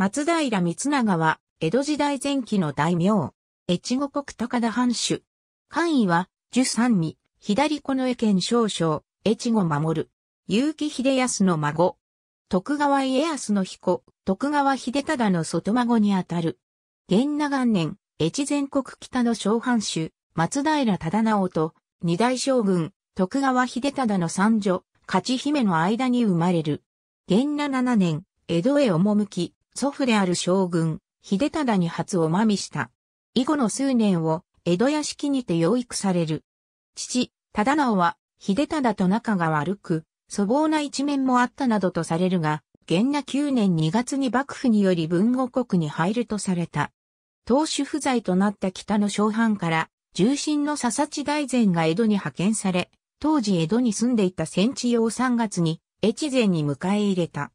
松平光長は、江戸時代前期の大名、越後国高田藩主。官位は、十三位、左近衛県少将、越後守。結城秀康の孫。徳川家康の彦、徳川秀忠の外孫にあたる。元長元年、越前国北の小藩主、松平忠直と、二代将軍、徳川秀忠の三女、勝姫の間に生まれる。元長七年、江戸へ赴き、祖父である将軍、秀忠に初おまみした。以後の数年を江戸屋敷にて養育される。父、忠直は、秀忠と仲が悪く、粗暴な一面もあったなどとされるが、元那9年2月に幕府により文後国に入るとされた。当主不在となった北の小藩から、重臣の佐々地大膳が江戸に派遣され、当時江戸に住んでいた戦地用3月に、越前に迎え入れた。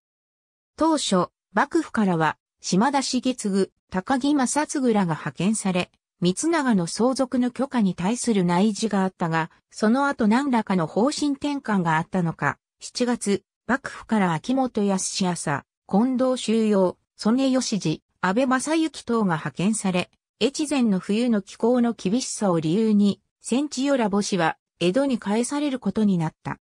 当初、幕府からは、島田茂次、高木正嗣らが派遣され、三長の相続の許可に対する内示があったが、その後何らかの方針転換があったのか、7月、幕府から秋元康朝、近藤修洋、曽根義次、安倍正幸等が派遣され、越前の冬の気候の厳しさを理由に、戦地よら母子は江戸に返されることになった。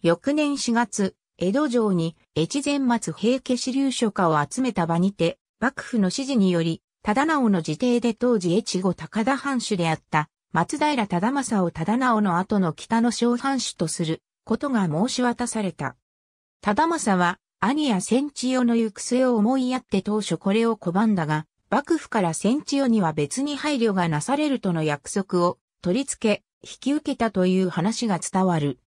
翌年4月、江戸城に越前松平家支流書家を集めた場にて、幕府の指示により、忠直の辞邸で当時越後高田藩主であった松平忠政を忠直の後の北の小藩主とすることが申し渡された。忠政は兄や千千代の行く末を思いやって当初これを拒んだが、幕府から千千代には別に配慮がなされるとの約束を取り付け、引き受けたという話が伝わる。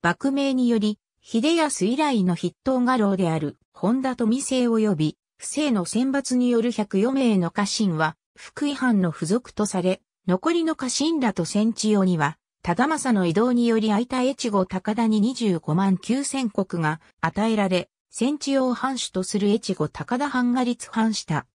幕名により、秀康以来の筆頭画廊である本田富生及び不正の選抜による104名の家臣は福井藩の付属とされ、残りの家臣らと戦地用には、忠政の移動により空いた越後高田に25万9000が与えられ、戦地用藩主とする越後高田藩が立藩した。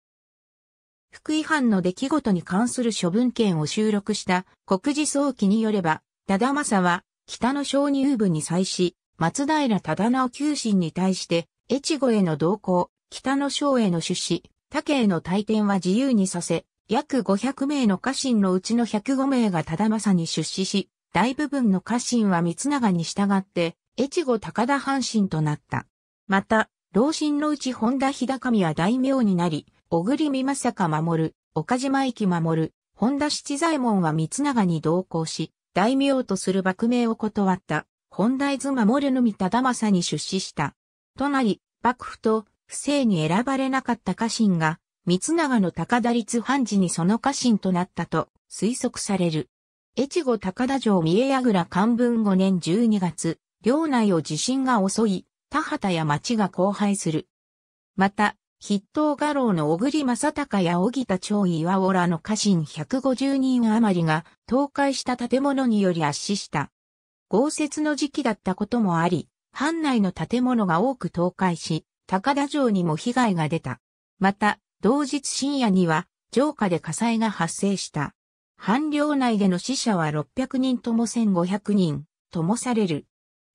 福井藩の出来事に関する処分権を収録した国事早期によれば、忠政は北の小入部に際し、松平忠直九神に対して、越後への同行、北の省への出資、他への退転は自由にさせ、約500名の家臣のうちの105名が忠政に出資し、大部分の家臣は三長に従って、越後高田半神となった。また、老臣のうち本田日高見は大名になり、小栗美正守、岡島駅守、本田七左衛門は三長に同行し、大名とする幕名を断った。本大図守の三み田正に出資した。となり、幕府と不正に選ばれなかった家臣が、三長の高田立藩時にその家臣となったと推測される。越後高田城三重櫓漢文5年12月、領内を地震が襲い、田畑や町が荒廃する。また、筆頭画廊の小栗正隆や小木田長岩尾らの家臣150人余りが倒壊した建物により圧死した。豪雪の時期だったこともあり、藩内の建物が多く倒壊し、高田城にも被害が出た。また、同日深夜には、城下で火災が発生した。藩領内での死者は600人とも1500人、ともされる。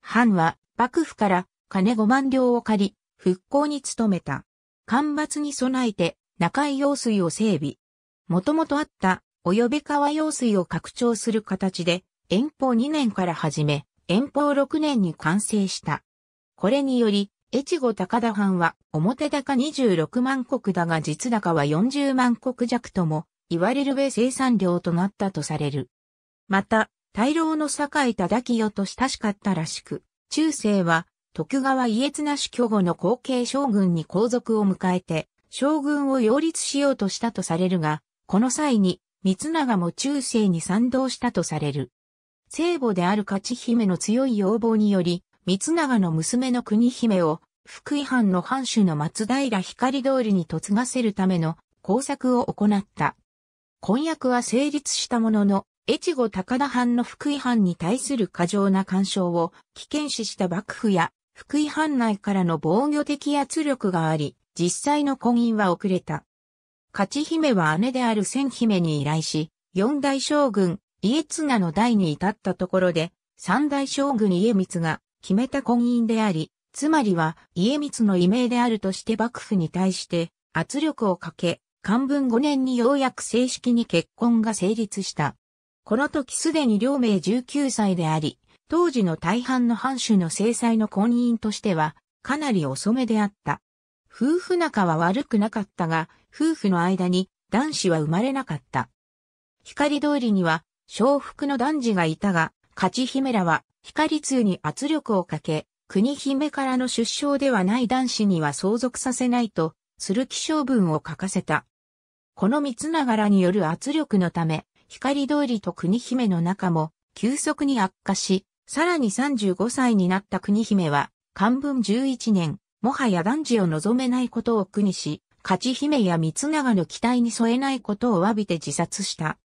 藩は、幕府から金5万両を借り、復興に努めた。干ばつに備えて、中井用水を整備。もともとあった、及べ川用水を拡張する形で、遠方2年から始め、遠方6年に完成した。これにより、越後高田藩は表高26万石だが実高は40万石弱とも言われる上生産量となったとされる。また、大老の酒井忠清と親しかったらしく、中世は徳川家綱氏巨後の後継将軍に皇族を迎えて、将軍を擁立しようとしたとされるが、この際に、三長も中世に賛同したとされる。聖母である勝姫の強い要望により、三長の娘の国姫を、福井藩の藩主の松平光通りに嫁がせるための工作を行った。婚約は成立したものの、越後高田藩の福井藩に対する過剰な干渉を危険視した幕府や福井藩内からの防御的圧力があり、実際の婚姻は遅れた。勝姫は姉である千姫に依頼し、四大将軍、家綱の代に至ったところで、三代将軍家光が決めた婚姻であり、つまりは家光の異名であるとして幕府に対して圧力をかけ、漢文5年にようやく正式に結婚が成立した。この時すでに両名19歳であり、当時の大半の藩主の制裁の婚姻としては、かなり遅めであった。夫婦仲は悪くなかったが、夫婦の間に男子は生まれなかった。光通りには小福の男児がいたが、勝姫らは光通に圧力をかけ、国姫からの出生ではない男子には相続させないと、する気象文を書かせた。この三つながらによる圧力のため、光通りと国姫の仲も急速に悪化し、さらに35歳になった国姫は、漢文11年、もはや男児を望めないことを苦にし、勝姫や三つ長の期待に添えないことを詫びて自殺した。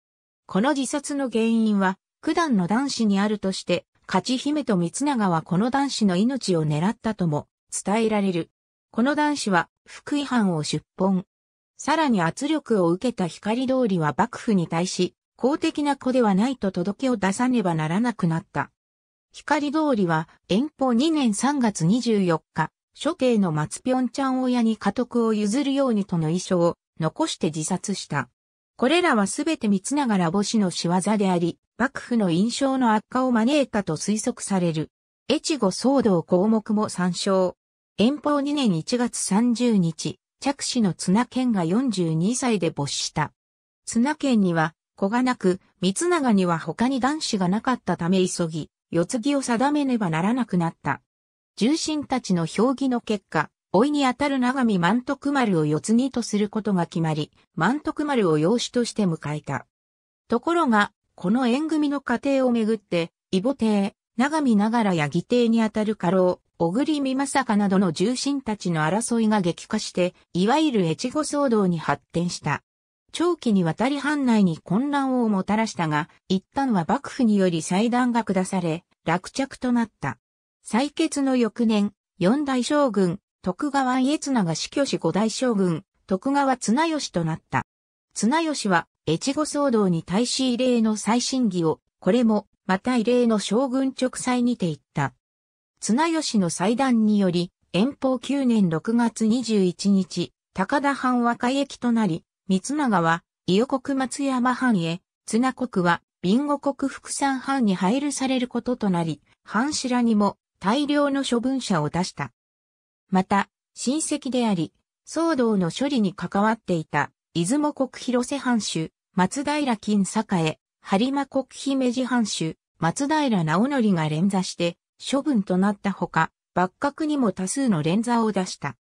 この自殺の原因は、九段の男子にあるとして、勝姫と三長はこの男子の命を狙ったとも伝えられる。この男子は福井藩を出奔。さらに圧力を受けた光通りは幕府に対し、公的な子ではないと届けを出さねばならなくなった。光通りは遠方2年3月24日、初刑の松平ちゃん親に家督を譲るようにとの遺書を残して自殺した。これらはすべて三永ら母子の仕業であり、幕府の印象の悪化を招いたと推測される。越後騒動項目も参照。遠方2年1月30日、着手の綱県が42歳で没した。綱県には子がなく、三永には他に男子がなかったため急ぎ、世継ぎを定めねばならなくなった。重臣たちの評議の結果、老いにあたる長見満徳丸を四つにとすることが決まり、満徳丸を養子として迎えた。ところが、この縁組の過程をめぐって、異母帝、長見ながらや義帝にあたる家老、小栗美正香などの重臣たちの争いが激化して、いわゆる越後騒動に発展した。長期にわたり藩内に混乱をもたらしたが、一旦は幕府により祭壇が下され、落着となった。採決の翌年、四大将軍、徳川家綱が死去し五代将軍、徳川綱吉となった。綱吉は、越後騒動に対し異例の再審議を、これも、また異例の将軍直裁にて言った。綱吉の祭壇により、遠方9年6月21日、高田藩和海駅となり、三長は、伊予国松山藩へ、綱国は、ビンゴ国福山藩に配慮されることとなり、藩士らにも大量の処分者を出した。また、親戚であり、騒動の処理に関わっていた、出雲国広瀬藩主、松平金栄、播磨国姫路藩主、松平直則が連座して、処分となったほか、幕閣にも多数の連座を出した。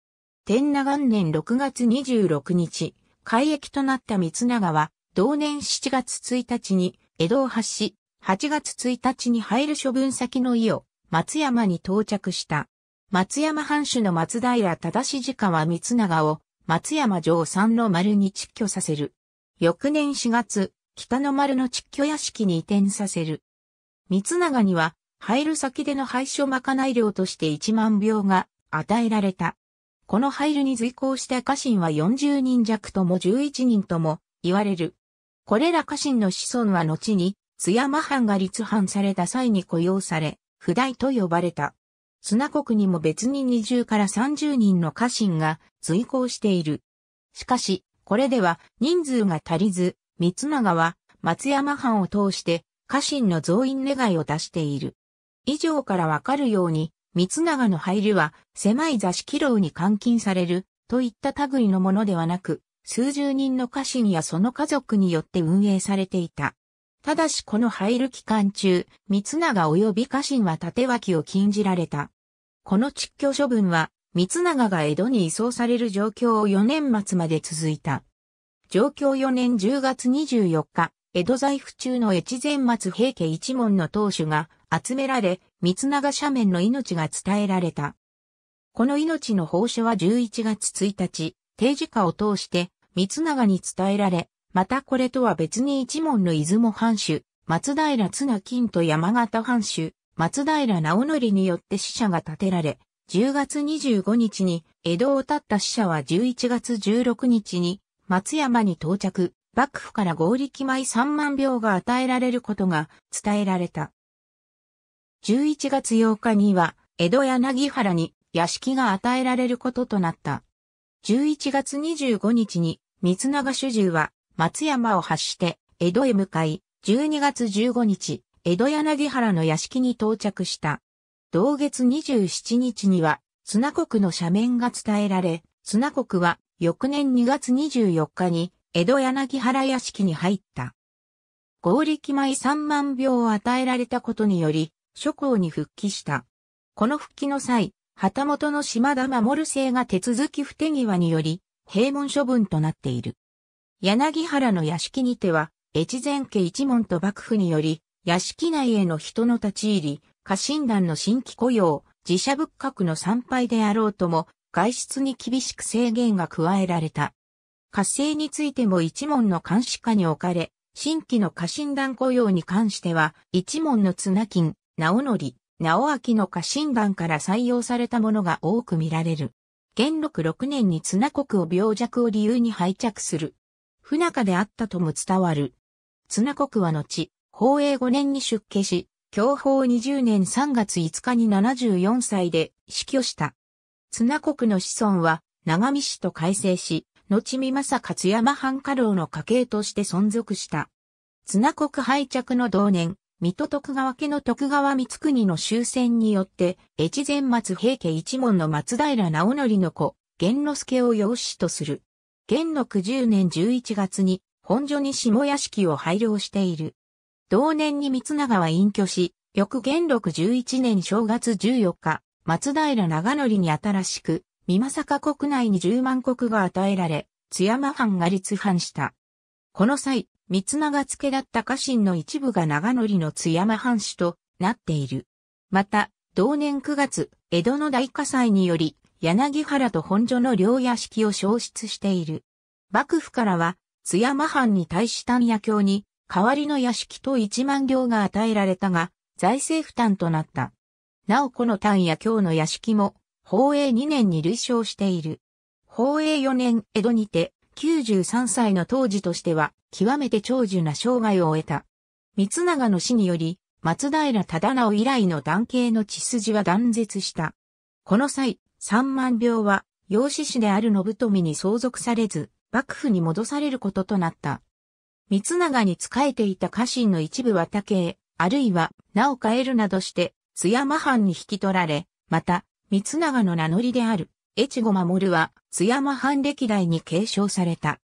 天那元年6月26日、改役となった三長は、同年7月1日に江戸を発し、8月1日に入る処分先の伊を松山に到着した。松山藩主の松平忠次家は三長を松山城三の丸に窒居させる。翌年4月、北の丸の窒居屋敷に移転させる。三長には、入る先での廃所まかない料として1万票が与えられた。この入るに随行した家臣は40人弱とも11人とも言われる。これら家臣の子孫は後に津山藩が立藩された際に雇用され、不代と呼ばれた。砂国にも別に20から30人の家臣が随行している。しかし、これでは人数が足りず、三長は松山藩を通して家臣の増員願いを出している。以上からわかるように、三長の配慮は狭い座敷牢に監禁されるといった類のものではなく、数十人の家臣やその家族によって運営されていた。ただしこの入る期間中、三長及び家臣は縦脇を禁じられた。この撤去処分は、三長が江戸に移送される状況を4年末まで続いた。状況4年10月24日、江戸在府中の越前松平家一門の当主が集められ、三長斜面の命が伝えられた。この命の報書は11月1日、定時下を通して三長に伝えられ、またこれとは別に一門の出雲藩主、松平綱金と山形藩主、松平直則によって死者が建てられ、10月25日に江戸を立った死者は11月16日に松山に到着、幕府から合力米3万票が与えられることが伝えられた。11月8日には江戸柳原に屋敷が与えられることとなった。11月25日に三永主従は松山を発して江戸へ向かい、12月15日、江戸柳原の屋敷に到着した。同月27日には、綱国の斜面が伝えられ、綱国は翌年2月24日に江戸柳原屋敷に入った。合力米3万票を与えられたことにより、諸侯に復帰した。この復帰の際、旗本の島田守生が手続き不手際により、平門処分となっている。柳原の屋敷にては、越前家一門と幕府により、屋敷内への人の立ち入り、家臣団の新規雇用、自社仏閣の参拝であろうとも、外出に厳しく制限が加えられた。活性についても一門の監視下に置かれ、新規の家臣団雇用に関しては、一門の綱金、直則、直明の家臣団から採用されたものが多く見られる。元禄6年に綱国を病弱を理由に廃着する。不仲であったとも伝わる。綱国は後、宝永5年に出家し、享保20年3月5日に74歳で死去した。綱国の子孫は長見氏と改正し、後見正勝山藩家老の家系として存続した。綱国敗着の同年、水戸徳川家の徳川光国の終戦によって、越前松平家一門の松平直則の子、玄之助を養子とする。玄禄10年11月に、本所に下屋敷を拝領している。同年に三永は隠居し、翌元禄11年正月14日、松平長則に新しく、三作国内に10万国が与えられ、津山藩が立藩した。この際、三長付けだった家臣の一部が長則の津山藩主となっている。また、同年9月、江戸の大火災により、柳原と本所の両屋敷を消失している。幕府からは、津山藩に対し丹野教に代わりの屋敷と一万両が与えられたが、財政負担となった。なおこの単や京の屋敷も、宝永2年に類称している。宝永4年江戸にて、93歳の当時としては、極めて長寿な生涯を終えた。三長の死により、松平忠直以来の男系の血筋は断絶した。この際、三万病は、養子師である信富に相続されず、幕府に戻されることとなった。三長に仕えていた家臣の一部は竹系、あるいは、名を変えるなどして、津山藩に引き取られ、また、三長の名乗りである、越後守は、津山藩歴代に継承された。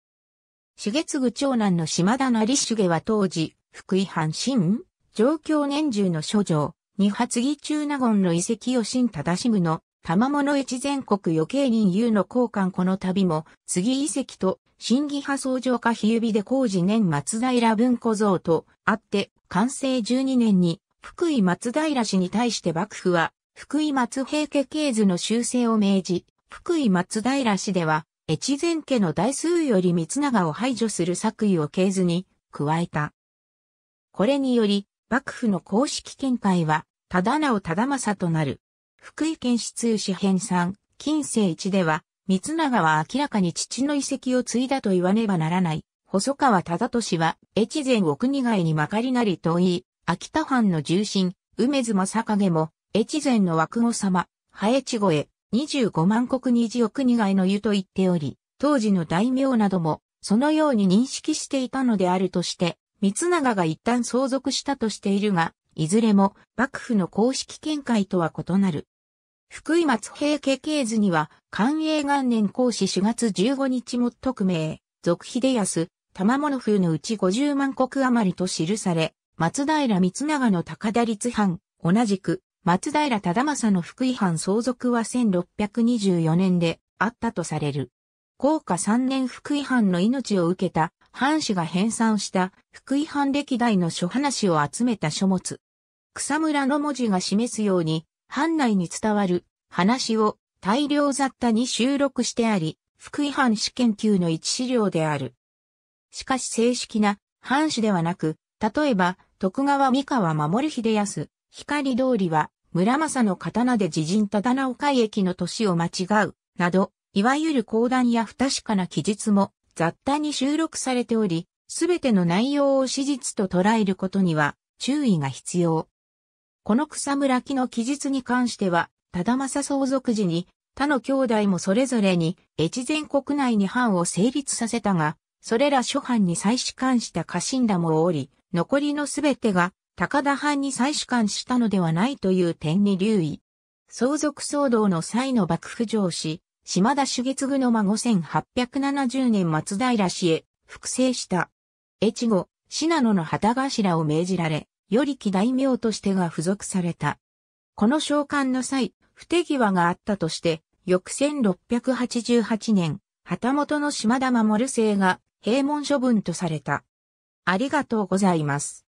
重次長男の島田成重は当時、福井藩新、上京年中の諸城、二発議中納言の遺跡を新忠むの玉物越全国余計人優の交換この度も、杉遺跡と、新義派創上化日指で工事年松平文庫像と、あって、完成12年に、福井松平氏に対して幕府は、福井松平家系図の修正を命じ、福井松平氏では、越前家の大数より三長を排除する作為を系図に、加えた。これにより、幕府の公式見解は、忠直忠政となる。福井県市通史編3、近世一では、三永は明らかに父の遺跡を継いだと言わねばならない。細川忠俊は、越前を国外にまかりなりと言い、秋田藩の重臣、梅津正景も、越前の枠子様、早越越ゴへ、25万国二次奥二外の湯と言っており、当時の大名なども、そのように認識していたのであるとして、三永が一旦相続したとしているが、いずれも幕府の公式見解とは異なる。福井松平家系図には、寛永元年公始4月15日も特命、続秀康、玉物風のうち50万石余りと記され、松平光長の高田律藩、同じく、松平忠政の福井藩相続は1624年であったとされる。高下3年福井藩の命を受けた、藩士が編纂した福井藩歴代の書話を集めた書物。草むらの文字が示すように、藩内に伝わる話を大量雑多に収録してあり、福井藩史研究の一資料である。しかし正式な藩史ではなく、例えば徳川三河守秀康、光通りは村正の刀で自陣忠お会駅の年を間違う、など、いわゆる講談や不確かな記述も雑多に収録されており、すべての内容を史実と捉えることには注意が必要。この草むら木の記述に関しては、忠政相続時に、他の兄弟もそれぞれに、越前国内に藩を成立させたが、それら諸藩に再主管した家臣らもおり、残りのすべてが、高田藩に再主管したのではないという点に留意。相続騒動の際の幕府上司、島田主月具の孫1870年松平氏へ、複製した。越後、信濃の旗頭を命じられ、より木大名としてが付属された。この召喚の際、不手際があったとして、翌1688年、旗本の島田守姓が閉門処分とされた。ありがとうございます。